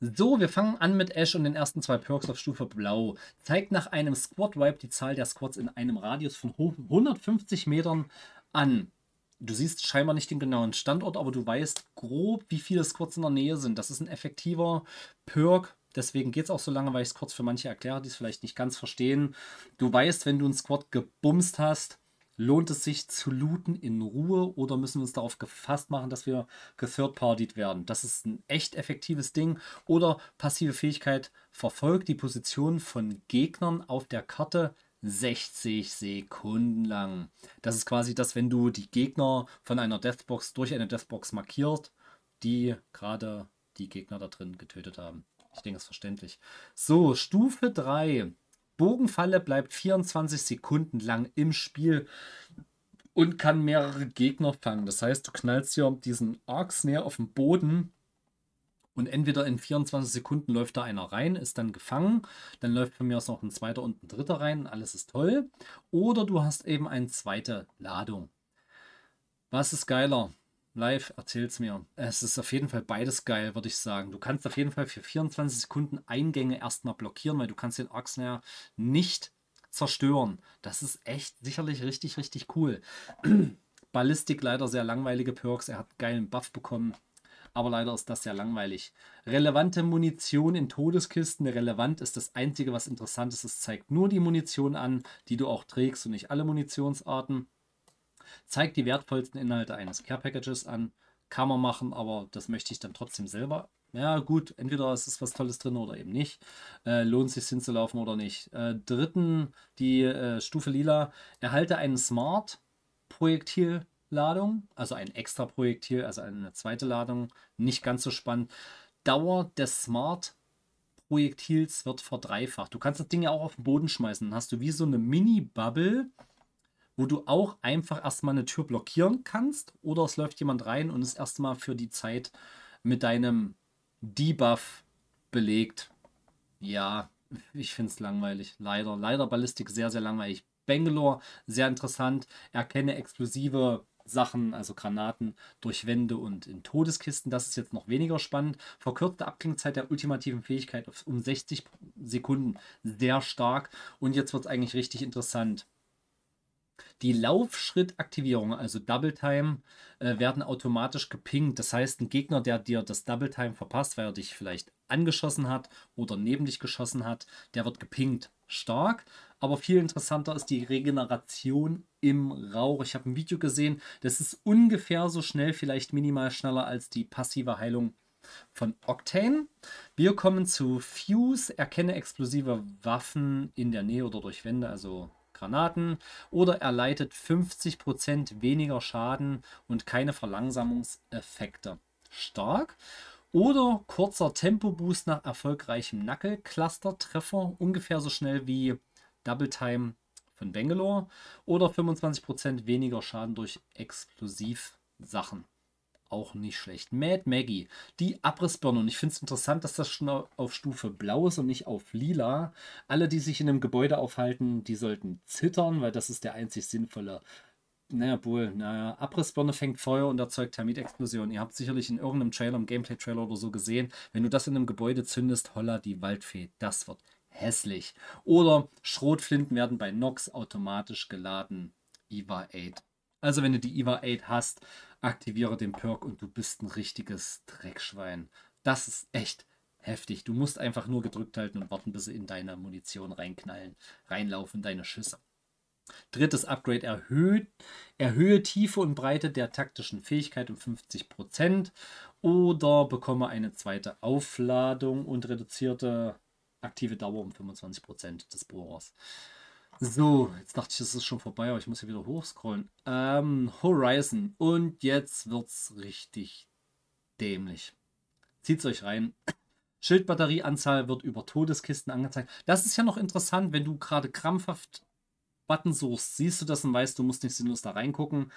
So, wir fangen an mit Ash und den ersten zwei Perks auf Stufe Blau. Zeigt nach einem Squad-Wipe die Zahl der Squads in einem Radius von 150 Metern an. Du siehst scheinbar nicht den genauen Standort, aber du weißt grob, wie viele Squads in der Nähe sind. Das ist ein effektiver Perk, Deswegen geht es auch so lange, weil ich es kurz für manche erkläre, die es vielleicht nicht ganz verstehen. Du weißt, wenn du einen Squad gebumst hast, lohnt es sich zu looten in Ruhe oder müssen wir uns darauf gefasst machen, dass wir gethird-partied werden? Das ist ein echt effektives Ding. Oder passive Fähigkeit verfolgt die Position von Gegnern auf der Karte 60 Sekunden lang. Das ist quasi das, wenn du die Gegner von einer Deathbox durch eine Deathbox markierst, die gerade die Gegner da drin getötet haben. Ich denke, es ist verständlich. So, Stufe 3. Bogenfalle bleibt 24 Sekunden lang im Spiel und kann mehrere Gegner fangen. Das heißt, du knallst hier diesen Arc Snare auf den Boden und entweder in 24 Sekunden läuft da einer rein, ist dann gefangen, dann läuft von mir aus noch ein zweiter und ein dritter rein, alles ist toll. Oder du hast eben eine zweite Ladung. Was ist geiler? live, erzähl's mir. Es ist auf jeden Fall beides geil, würde ich sagen. Du kannst auf jeden Fall für 24 Sekunden Eingänge erstmal blockieren, weil du kannst den Oxner nicht zerstören. Das ist echt sicherlich richtig, richtig cool. Ballistik leider sehr langweilige Perks. Er hat einen geilen Buff bekommen. Aber leider ist das sehr langweilig. Relevante Munition in Todeskisten. Relevant ist das Einzige, was interessant ist. Es zeigt nur die Munition an, die du auch trägst und nicht alle Munitionsarten. Zeigt die wertvollsten Inhalte eines Care Packages an. Kann man machen, aber das möchte ich dann trotzdem selber. Ja, gut, entweder ist es was Tolles drin oder eben nicht. Äh, lohnt sich hinzulaufen oder nicht. Äh, dritten, die äh, Stufe Lila. Erhalte einen Smart Projektil Ladung, also ein extra Projektil, also eine zweite Ladung, nicht ganz so spannend. Dauer des Smart Projektils wird verdreifacht. Du kannst das Ding ja auch auf den Boden schmeißen. Dann hast du wie so eine Mini-Bubble, wo du auch einfach erstmal eine Tür blockieren kannst oder es läuft jemand rein und ist erstmal für die Zeit mit deinem Debuff belegt. Ja, ich finde es langweilig. Leider. Leider Ballistik sehr, sehr langweilig. Bangalore, sehr interessant. Erkenne explosive Sachen, also Granaten, durch Wände und in Todeskisten. Das ist jetzt noch weniger spannend. Verkürzte Abklingzeit der ultimativen Fähigkeit um 60 Sekunden. Sehr stark. Und jetzt wird es eigentlich richtig interessant. Die Laufschrittaktivierung, also Double Time, äh, werden automatisch gepingt. Das heißt, ein Gegner, der dir das Double Time verpasst, weil er dich vielleicht angeschossen hat oder neben dich geschossen hat, der wird gepingt. Stark. Aber viel interessanter ist die Regeneration im Rauch. Ich habe ein Video gesehen, das ist ungefähr so schnell, vielleicht minimal schneller als die passive Heilung von Octane. Wir kommen zu Fuse, erkenne explosive Waffen in der Nähe oder durch Wände, also Granaten oder er leitet 50% weniger Schaden und keine Verlangsamungseffekte. Stark. Oder kurzer Tempo-Boost nach erfolgreichem Knuckle-Cluster-Treffer, ungefähr so schnell wie Double Time von Bangalore. Oder 25% weniger Schaden durch Explosivsachen auch nicht schlecht. Mad Maggie, die Abrissbirne. Und ich finde es interessant, dass das schon auf Stufe Blau ist und nicht auf Lila. Alle, die sich in einem Gebäude aufhalten, die sollten zittern, weil das ist der einzig sinnvolle. Naja, wohl, naja, Abrissbirne fängt Feuer und erzeugt Termitexplosion. Ihr habt sicherlich in irgendeinem Trailer, im Gameplay-Trailer oder so gesehen, wenn du das in einem Gebäude zündest, holla die Waldfee. Das wird hässlich. Oder Schrotflinten werden bei Nox automatisch geladen. IVA 8. Also wenn du die IVA 8 hast, aktiviere den Perk und du bist ein richtiges Dreckschwein. Das ist echt heftig. Du musst einfach nur gedrückt halten und warten, bis sie in deine Munition reinknallen, reinlaufen, deine Schüsse. Drittes Upgrade erhöht, erhöhe Tiefe und Breite der taktischen Fähigkeit um 50% oder bekomme eine zweite Aufladung und reduzierte aktive Dauer um 25% des Bohrers. So, jetzt dachte ich, es ist schon vorbei, aber ich muss hier wieder hochscrollen. Ähm, Horizon. Und jetzt wird's richtig dämlich. Zieht's euch rein. Schildbatterieanzahl wird über Todeskisten angezeigt. Das ist ja noch interessant, wenn du gerade krampfhaft Button suchst, siehst du das und weißt, du musst nicht sinnlos da reingucken.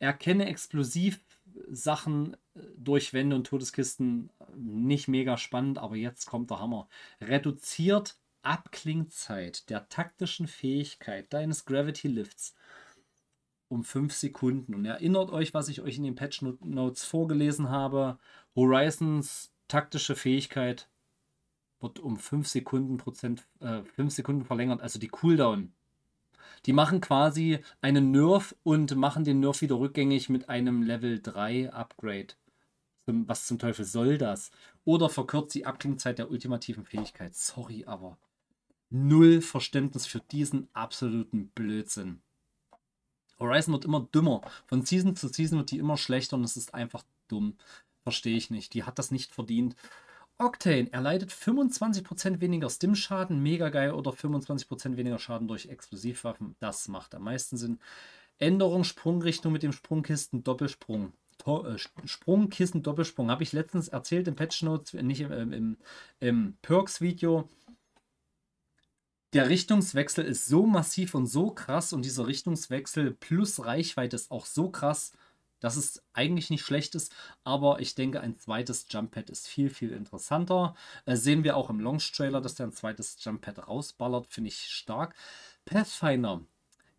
Erkenne explosiv Sachen äh, durch Wände und Todeskisten nicht mega spannend, aber jetzt kommt der Hammer. Reduziert Abklingzeit der taktischen Fähigkeit deines Gravity Lifts um 5 Sekunden. Und erinnert euch, was ich euch in den Patch Notes vorgelesen habe. Horizons taktische Fähigkeit wird um 5 Sekunden, Prozent, äh, 5 Sekunden verlängert, also die Cooldown. Die machen quasi einen Nerf und machen den Nerf wieder rückgängig mit einem Level 3 Upgrade. Was zum Teufel soll das? Oder verkürzt die Abklingzeit der ultimativen Fähigkeit. Sorry, aber null Verständnis für diesen absoluten Blödsinn. Horizon wird immer dümmer. Von Season zu Season wird die immer schlechter und es ist einfach dumm. Verstehe ich nicht. Die hat das nicht verdient. Octane er leidet 25% weniger Stim-Schaden, mega geil, oder 25% weniger Schaden durch Explosivwaffen. Das macht am meisten Sinn. Änderung Sprungrichtung mit dem Sprungkisten Doppelsprung. To äh, Sprungkissen Doppelsprung. Habe ich letztens erzählt im Patch Notes, nicht im, äh, im, im Perks-Video der Richtungswechsel ist so massiv und so krass und dieser Richtungswechsel plus Reichweite ist auch so krass, dass es eigentlich nicht schlecht ist. Aber ich denke, ein zweites Jump Pad ist viel, viel interessanter. Äh, sehen wir auch im Launch-Trailer, dass der ein zweites Jump Pad rausballert, finde ich stark. Pathfinder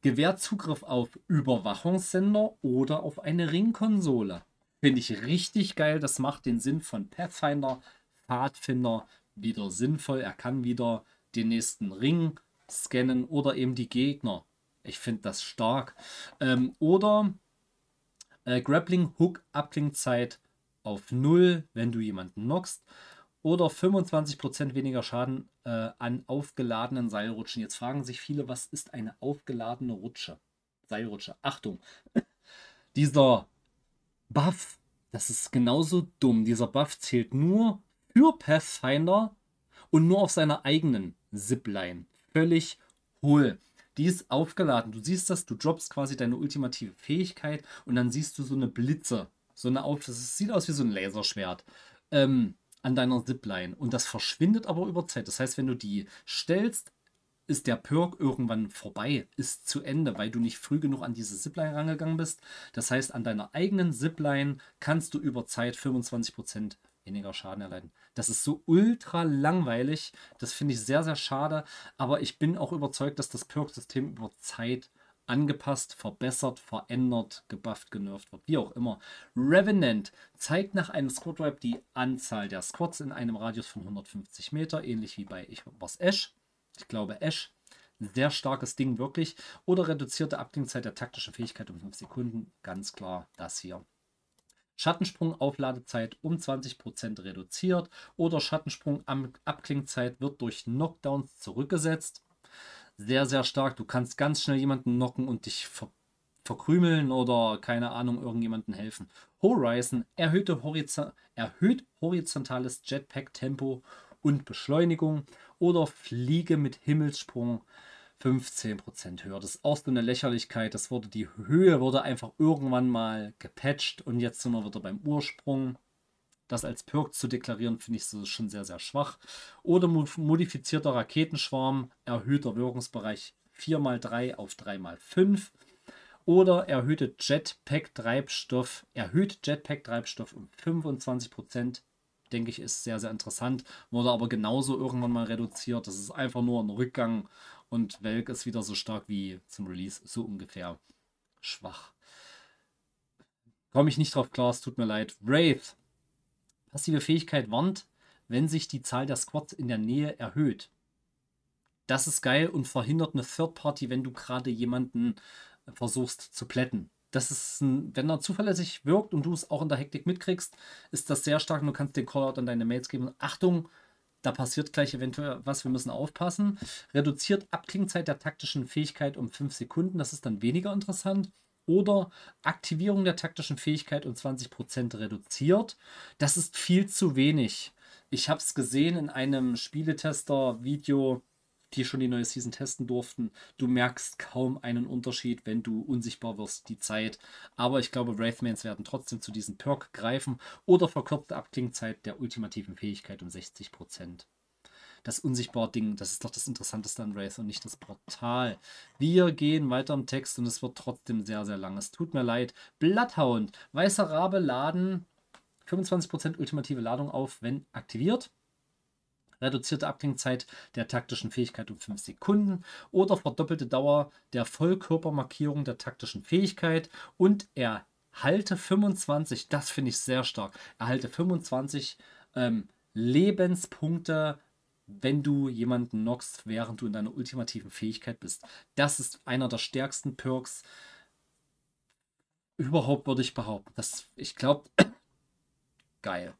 gewährt Zugriff auf Überwachungssender oder auf eine Ringkonsole. Finde ich richtig geil. Das macht den Sinn von Pathfinder, Pfadfinder wieder sinnvoll. Er kann wieder den nächsten Ring scannen oder eben die Gegner. Ich finde das stark. Ähm, oder äh, Grappling Hook Abklingzeit auf 0, wenn du jemanden knockst. Oder 25% weniger Schaden äh, an aufgeladenen Seilrutschen. Jetzt fragen sich viele, was ist eine aufgeladene Rutsche? Seilrutsche. Achtung! Dieser Buff, das ist genauso dumm. Dieser Buff zählt nur für Pathfinder und nur auf seiner eigenen Zipline. Völlig hohl. Die ist aufgeladen. Du siehst das, du droppst quasi deine ultimative Fähigkeit und dann siehst du so eine Blitze. So eine Auf. Das sieht aus wie so ein Laserschwert. Ähm, an deiner Zipline. Und das verschwindet aber über Zeit. Das heißt, wenn du die stellst, ist der Perk irgendwann vorbei, ist zu Ende, weil du nicht früh genug an diese Zipline rangegangen bist. Das heißt, an deiner eigenen Zipline kannst du über Zeit 25% weniger Schaden erleiden. Das ist so ultra langweilig. Das finde ich sehr, sehr schade. Aber ich bin auch überzeugt, dass das Perk-System über Zeit angepasst, verbessert, verändert, gebufft, genervt wird, wie auch immer. Revenant zeigt nach einem Squad Wipe die Anzahl der Squads in einem Radius von 150 Meter, ähnlich wie bei ich was Ash. Ich glaube Ash. Sehr starkes Ding wirklich. Oder reduzierte Abklingzeit der taktischen Fähigkeit um 5 Sekunden. Ganz klar das hier. Schattensprung-Aufladezeit um 20% reduziert oder Schattensprung-Abklingzeit wird durch Knockdowns zurückgesetzt. Sehr, sehr stark. Du kannst ganz schnell jemanden knocken und dich ver verkrümeln oder keine Ahnung, irgendjemanden helfen. Horizon erhöhte Horizon erhöht horizontales Jetpack-Tempo und Beschleunigung oder Fliege mit Himmelssprung 15% höher. Das ist auch so eine Lächerlichkeit. Das wurde, die Höhe wurde einfach irgendwann mal gepatcht und jetzt sind wir wieder beim Ursprung. Das als Perk zu deklarieren, finde ich so schon sehr, sehr schwach. Oder modifizierter Raketenschwarm, erhöhter Wirkungsbereich 4x3 auf 3x5. Oder erhöhte Jetpack-Treibstoff, erhöht Jetpack-Treibstoff um 25%, denke ich, ist sehr, sehr interessant. Wurde aber genauso irgendwann mal reduziert. Das ist einfach nur ein Rückgang und Welk ist wieder so stark wie zum Release, so ungefähr schwach. Komme ich nicht drauf klar, es tut mir leid. Wraith. Passive Fähigkeit warnt, wenn sich die Zahl der Squads in der Nähe erhöht. Das ist geil und verhindert eine Third Party, wenn du gerade jemanden äh, versuchst zu plätten. Das ist ein, wenn er zuverlässig wirkt und du es auch in der Hektik mitkriegst, ist das sehr stark und du kannst den Callout an deine Mails geben. Achtung, da passiert gleich eventuell was, wir müssen aufpassen. Reduziert Abklingzeit der taktischen Fähigkeit um 5 Sekunden, das ist dann weniger interessant. Oder Aktivierung der taktischen Fähigkeit um 20% reduziert. Das ist viel zu wenig. Ich habe es gesehen in einem Spieletester-Video, die schon die neue Season testen durften. Du merkst kaum einen Unterschied, wenn du unsichtbar wirst, die Zeit. Aber ich glaube, Wraithmans werden trotzdem zu diesem Perk greifen oder verkürzte Abklingzeit der ultimativen Fähigkeit um 60%. Das Unsichtbar-Ding, das ist doch das Interessanteste an Wraith und nicht das Portal. Wir gehen weiter im Text und es wird trotzdem sehr, sehr lang. Es tut mir leid. Bloodhound, weißer Rabe laden 25% ultimative Ladung auf, wenn aktiviert reduzierte Abklingzeit der taktischen Fähigkeit um 5 Sekunden oder verdoppelte Dauer der Vollkörpermarkierung der taktischen Fähigkeit und erhalte 25, das finde ich sehr stark, erhalte 25 ähm, Lebenspunkte wenn du jemanden knockst, während du in deiner ultimativen Fähigkeit bist. Das ist einer der stärksten Perks überhaupt, würde ich behaupten. Das, ich glaube, geil.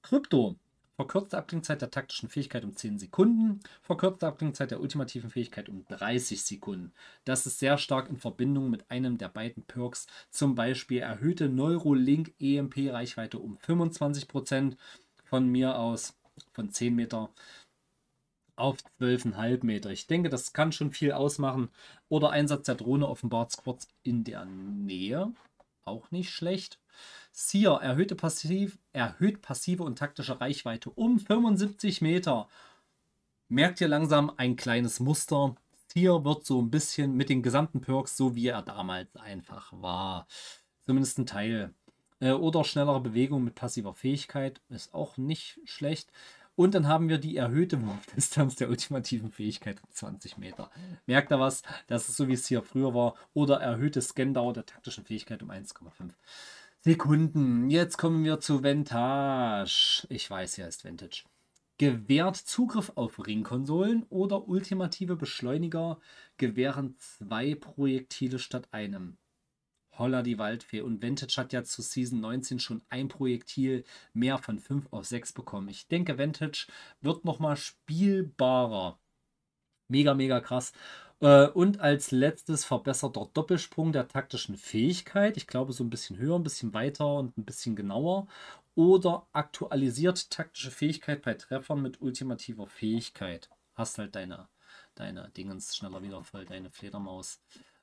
Krypto verkürzte Abklingzeit der taktischen Fähigkeit um 10 Sekunden, verkürzte Abklingzeit der ultimativen Fähigkeit um 30 Sekunden. Das ist sehr stark in Verbindung mit einem der beiden Perks, zum Beispiel erhöhte Neurolink EMP Reichweite um 25% von mir aus, von 10 Meter auf 12,5 Meter. Ich denke, das kann schon viel ausmachen. Oder Einsatz der Drohne offenbart Squads in der Nähe. Auch nicht schlecht. Seer erhöhte passiv, erhöht passive und taktische Reichweite um 75 Meter. Merkt ihr langsam ein kleines Muster? Seer wird so ein bisschen mit den gesamten Perks, so wie er damals einfach war. Zumindest ein Teil. Äh, oder schnellere Bewegung mit passiver Fähigkeit ist auch nicht schlecht. Und dann haben wir die erhöhte Wurfdistanz der ultimativen Fähigkeit um 20 Meter. Merkt ihr was? Das ist so, wie es hier früher war. Oder erhöhte Scandauer der taktischen Fähigkeit um 1,5. Sekunden. Jetzt kommen wir zu Vantage. Ich weiß, er ist Vantage. Gewährt Zugriff auf Ringkonsolen oder ultimative Beschleuniger gewähren zwei Projektile statt einem. Holla die Waldfee. Und Vantage hat ja zu Season 19 schon ein Projektil mehr von 5 auf 6 bekommen. Ich denke, Vantage wird nochmal spielbarer. Mega, mega krass. Äh, und als letztes verbesserter Doppelsprung der taktischen Fähigkeit. Ich glaube, so ein bisschen höher, ein bisschen weiter und ein bisschen genauer. Oder aktualisiert taktische Fähigkeit bei Treffern mit ultimativer Fähigkeit. Hast halt deine, deine Dingens schneller wieder voll, deine Fledermaus.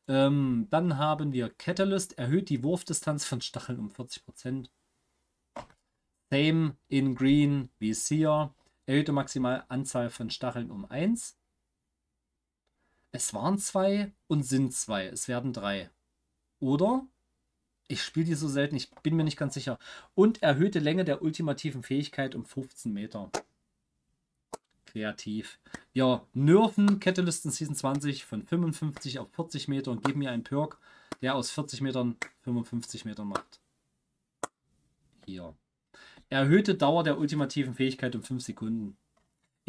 Ähm, dann haben wir Catalyst, erhöht die Wurfdistanz von Stacheln um 40%. Same in Green wie Seer, erhöhte maximal Anzahl von Stacheln um 1 es waren zwei und sind zwei. Es werden drei. Oder? Ich spiele die so selten, ich bin mir nicht ganz sicher. Und erhöhte Länge der ultimativen Fähigkeit um 15 Meter. Kreativ. Ja, Nerven, Catalyst in Season 20 von 55 auf 40 Meter und geben mir einen Perk, der aus 40 Metern 55 Meter macht. Hier. Erhöhte Dauer der ultimativen Fähigkeit um 5 Sekunden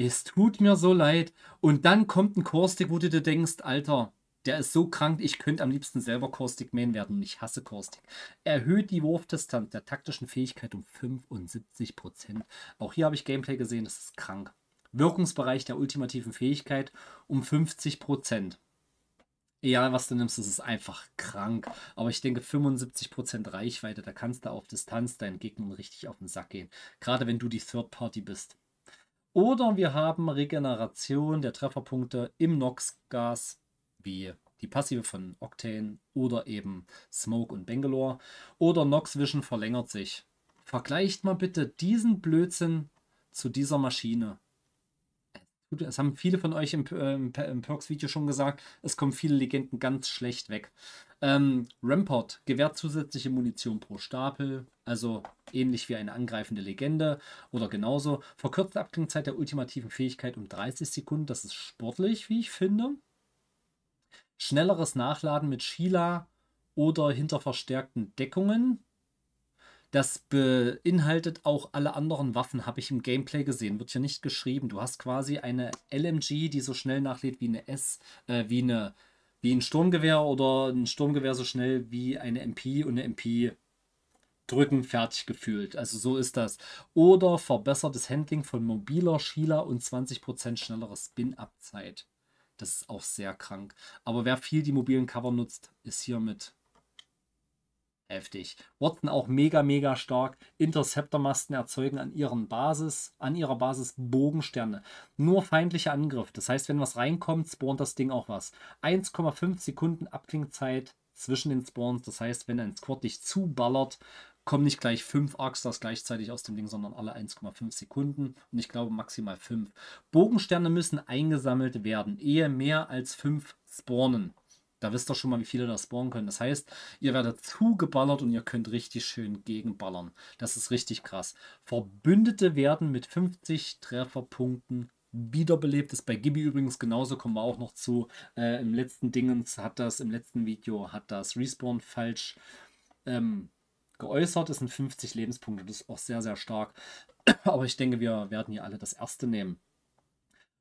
es tut mir so leid. Und dann kommt ein Caustic, wo du dir denkst, Alter, der ist so krank, ich könnte am liebsten selber Caustic Man werden. Ich hasse Caustic. Erhöht die Wurfdistanz der taktischen Fähigkeit um 75%. Auch hier habe ich Gameplay gesehen, das ist krank. Wirkungsbereich der ultimativen Fähigkeit um 50%. Egal, was du nimmst, das ist einfach krank. Aber ich denke, 75% Reichweite, da kannst du auf Distanz deinen Gegnern richtig auf den Sack gehen. Gerade wenn du die Third Party bist. Oder wir haben Regeneration der Trefferpunkte im Noxgas, wie die Passive von Octane oder eben Smoke und Bangalore. Oder Nox Vision verlängert sich. Vergleicht mal bitte diesen Blödsinn zu dieser Maschine. Es haben viele von euch im, äh, im Perks-Video schon gesagt, es kommen viele Legenden ganz schlecht weg. Ähm, Rampart gewährt zusätzliche Munition pro Stapel, also ähnlich wie eine angreifende Legende oder genauso. Verkürzt Abklingzeit der ultimativen Fähigkeit um 30 Sekunden, das ist sportlich, wie ich finde. Schnelleres Nachladen mit Sheila oder hinter verstärkten Deckungen. Das beinhaltet auch alle anderen Waffen, habe ich im Gameplay gesehen. Wird hier nicht geschrieben. Du hast quasi eine LMG, die so schnell nachlädt wie eine S, äh, wie eine wie ein Sturmgewehr oder ein Sturmgewehr so schnell wie eine MP und eine MP drücken, fertig gefühlt. Also so ist das. Oder verbessertes Handling von mobiler Schieler und 20% schnellere Spin-Up-Zeit. Das ist auch sehr krank. Aber wer viel die mobilen Cover nutzt, ist hiermit heftig. Watson auch mega, mega stark. Interceptor-Masten erzeugen an ihren Basis, an ihrer Basis Bogensterne. Nur feindliche Angriff. Das heißt, wenn was reinkommt, spawnt das Ding auch was. 1,5 Sekunden Abklingzeit zwischen den Spawns. Das heißt, wenn ein Squad dich zuballert, kommen nicht gleich fünf Arkstars gleichzeitig aus dem Ding, sondern alle 1,5 Sekunden und ich glaube maximal 5. Bogensterne müssen eingesammelt werden, ehe mehr als 5 spawnen. Da wisst ihr schon mal, wie viele da spawnen können. Das heißt, ihr werdet zugeballert und ihr könnt richtig schön gegenballern. Das ist richtig krass. Verbündete werden mit 50 Trefferpunkten wiederbelebt. Ist bei Gibi übrigens genauso, kommen wir auch noch zu. Äh, Im letzten Dingens hat das, im letzten Video hat das Respawn falsch ähm, geäußert. Es sind 50 Lebenspunkte, das ist auch sehr, sehr stark. Aber ich denke, wir werden hier alle das erste nehmen.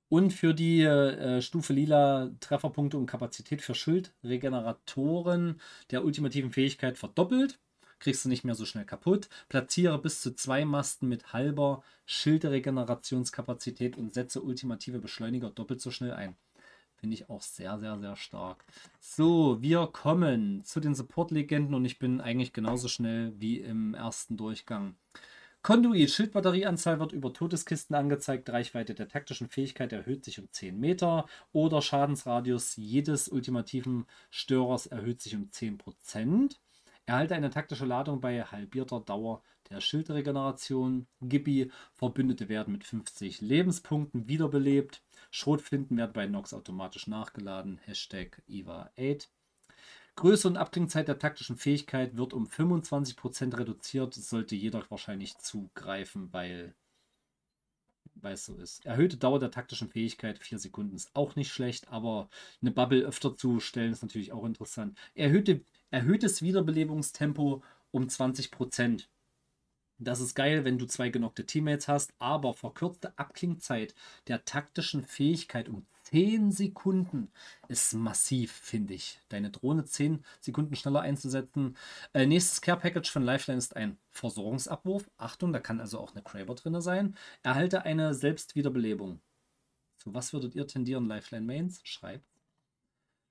Und für die äh, Stufe Lila Trefferpunkte und Kapazität für Schildregeneratoren der ultimativen Fähigkeit verdoppelt. Kriegst du nicht mehr so schnell kaputt. Platziere bis zu zwei Masten mit halber Schildregenerationskapazität und setze ultimative Beschleuniger doppelt so schnell ein. Finde ich auch sehr, sehr, sehr stark. So, wir kommen zu den Support-Legenden und ich bin eigentlich genauso schnell wie im ersten Durchgang. Konduit-Schildbatterieanzahl wird über Todeskisten angezeigt, Reichweite der taktischen Fähigkeit erhöht sich um 10 Meter oder Schadensradius jedes ultimativen Störers erhöht sich um 10%. Erhalte eine taktische Ladung bei halbierter Dauer der Schildregeneration. Gibi, Verbündete werden mit 50 Lebenspunkten wiederbelebt. Schrotflinten werden bei Nox automatisch nachgeladen. Hashtag IVA8. Größe und Abklingzeit der taktischen Fähigkeit wird um 25% reduziert, sollte jedoch wahrscheinlich zugreifen, weil, es so ist. Erhöhte Dauer der taktischen Fähigkeit, 4 Sekunden, ist auch nicht schlecht, aber eine Bubble öfter zu stellen, ist natürlich auch interessant. Erhöhte, erhöhtes Wiederbelebungstempo um 20%. Das ist geil, wenn du zwei genockte Teammates hast, aber verkürzte Abklingzeit der taktischen Fähigkeit um 20%. 10 Sekunden ist massiv, finde ich. Deine Drohne 10 Sekunden schneller einzusetzen. Äh, nächstes Care Package von Lifeline ist ein Versorgungsabwurf. Achtung, da kann also auch eine Craver drin sein. Erhalte eine Selbstwiederbelebung. Zu was würdet ihr tendieren, Lifeline Mains? Schreibt.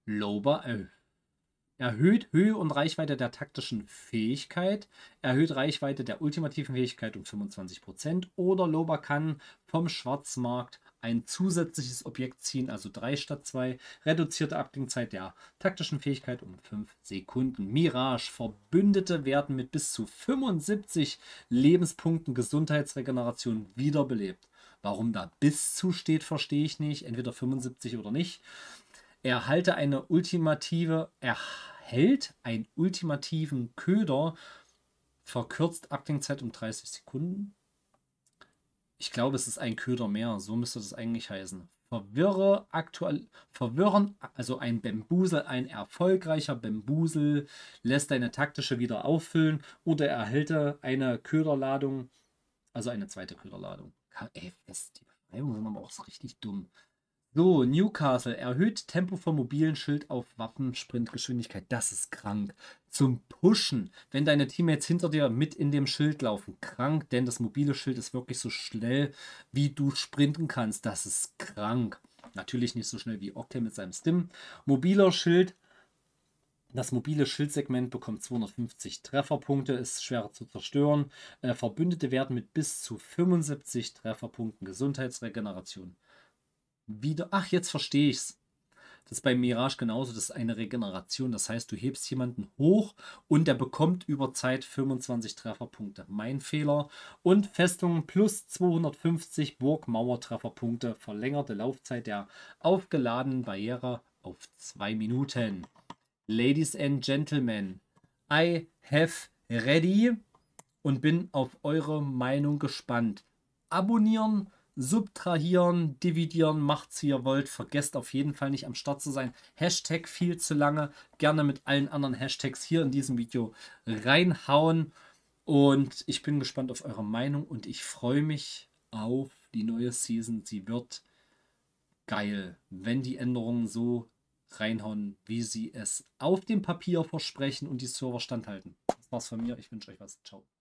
Lober äh, erhöht Höhe und Reichweite der taktischen Fähigkeit, erhöht Reichweite der ultimativen Fähigkeit um 25% oder Loba kann vom Schwarzmarkt ein zusätzliches Objekt ziehen, also 3 statt 2, reduzierte Abklingzeit der taktischen Fähigkeit um 5 Sekunden. Mirage, Verbündete werden mit bis zu 75 Lebenspunkten Gesundheitsregeneration wiederbelebt. Warum da bis zu steht, verstehe ich nicht, entweder 75 oder nicht. Erhalte eine ultimative, erhält einen ultimativen Köder, verkürzt Abklingzeit um 30 Sekunden. Ich glaube, es ist ein Köder mehr. So müsste das eigentlich heißen. Verwirre aktuell, verwirren, also ein Bambusel, ein erfolgreicher Bambusel lässt deine taktische wieder auffüllen oder erhält eine Köderladung, also eine zweite Köderladung. Ey, die Beschreibungen sind aber auch so richtig dumm. So, Newcastle erhöht Tempo vom mobilen Schild auf Waffensprintgeschwindigkeit. Das ist krank. Zum Pushen, wenn deine Teammates hinter dir mit in dem Schild laufen. Krank, denn das mobile Schild ist wirklich so schnell, wie du sprinten kannst. Das ist krank. Natürlich nicht so schnell wie Octane mit seinem Stim. Mobiler Schild. Das mobile Schildsegment bekommt 250 Trefferpunkte, ist schwer zu zerstören. Äh, Verbündete werden mit bis zu 75 Trefferpunkten Gesundheitsregeneration wieder. Ach, jetzt verstehe ich's. Das ist bei Mirage genauso. Das ist eine Regeneration. Das heißt, du hebst jemanden hoch und der bekommt über Zeit 25 Trefferpunkte. Mein Fehler. Und Festung plus 250 Burgmauer-Trefferpunkte. Verlängerte Laufzeit der aufgeladenen Barriere auf 2 Minuten. Ladies and Gentlemen, I have ready und bin auf eure Meinung gespannt. Abonnieren subtrahieren, dividieren, macht's wie ihr wollt. Vergesst auf jeden Fall nicht am Start zu sein. Hashtag viel zu lange. Gerne mit allen anderen Hashtags hier in diesem Video reinhauen. Und ich bin gespannt auf eure Meinung und ich freue mich auf die neue Season. Sie wird geil, wenn die Änderungen so reinhauen, wie sie es auf dem Papier versprechen und die Server standhalten. Das war's von mir. Ich wünsche euch was. Ciao.